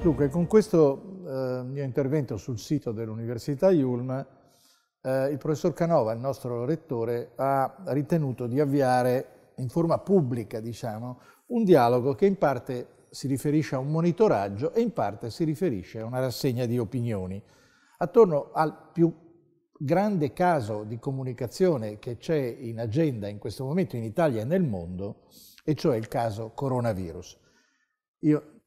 Dunque, con questo eh, mio intervento sul sito dell'Università Yulm, eh, il professor Canova, il nostro rettore, ha ritenuto di avviare in forma pubblica, diciamo, un dialogo che in parte si riferisce a un monitoraggio e in parte si riferisce a una rassegna di opinioni attorno al più grande caso di comunicazione che c'è in agenda in questo momento in Italia e nel mondo, e cioè il caso coronavirus. Io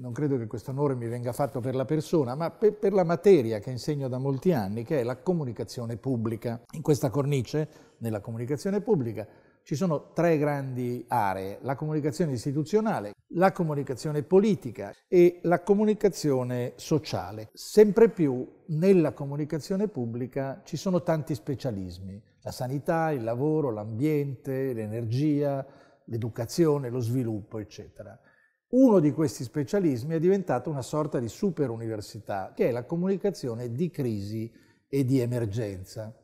non credo che questo onore mi venga fatto per la persona, ma per, per, la materia che insegno da molti anni, che è la comunicazione pubblica. In questa cornice, nella comunicazione pubblica, ci sono tre grandi aree, la comunicazione istituzionale, la comunicazione politica e la comunicazione sociale. Sempre più nella comunicazione pubblica ci sono tanti specialismi, la sanità, il lavoro, l'ambiente, l'energia, l'educazione, lo sviluppo, eccetera. Uno di questi specialismi è diventato una sorta di super università, che è la comunicazione di crisi e di emergenza.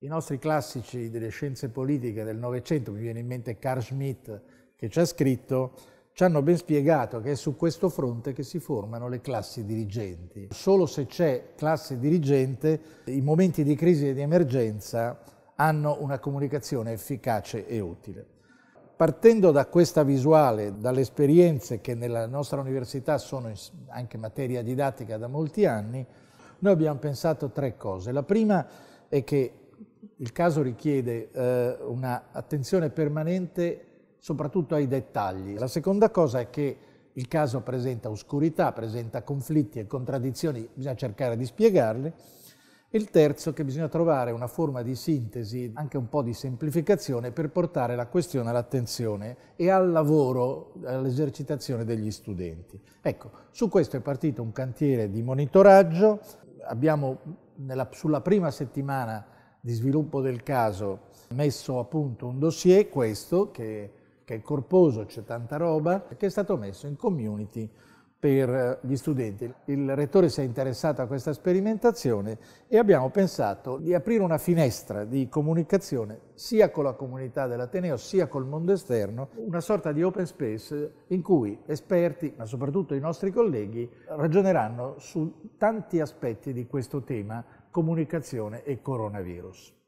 I nostri classici delle scienze politiche del Novecento, mi viene in mente Carl Schmitt che ci ha scritto, ci hanno ben spiegato che è su questo fronte che si formano le classi dirigenti. Solo se c'è classe dirigente, i momenti di crisi e di emergenza hanno una comunicazione efficace e utile. Partendo da questa visuale, dalle esperienze che nella nostra università sono anche materia didattica da molti anni, noi abbiamo pensato tre cose. La prima è che il caso richiede eh, un'attenzione permanente soprattutto ai dettagli. La seconda cosa è che il caso presenta oscurità, presenta conflitti e contraddizioni, bisogna cercare di spiegarle il terzo è che bisogna trovare una forma di sintesi, anche un po' di semplificazione, per portare la questione all'attenzione e al lavoro, all'esercitazione degli studenti. Ecco, su questo è partito un cantiere di monitoraggio, abbiamo nella, sulla prima settimana di sviluppo del caso messo a punto un dossier, questo, che, che è corposo, c'è tanta roba, che è stato messo in community per eh, gli studenti. Il rettore si è interessato a questa sperimentazione e abbiamo pensato di aprire una finestra di comunicazione sia con la comunità dell'Ateneo sia col mondo esterno, una sorta di open space in cui esperti, ma soprattutto i nostri colleghi, ragioneranno su tanti aspetti di questo tema comunicazione e coronavirus.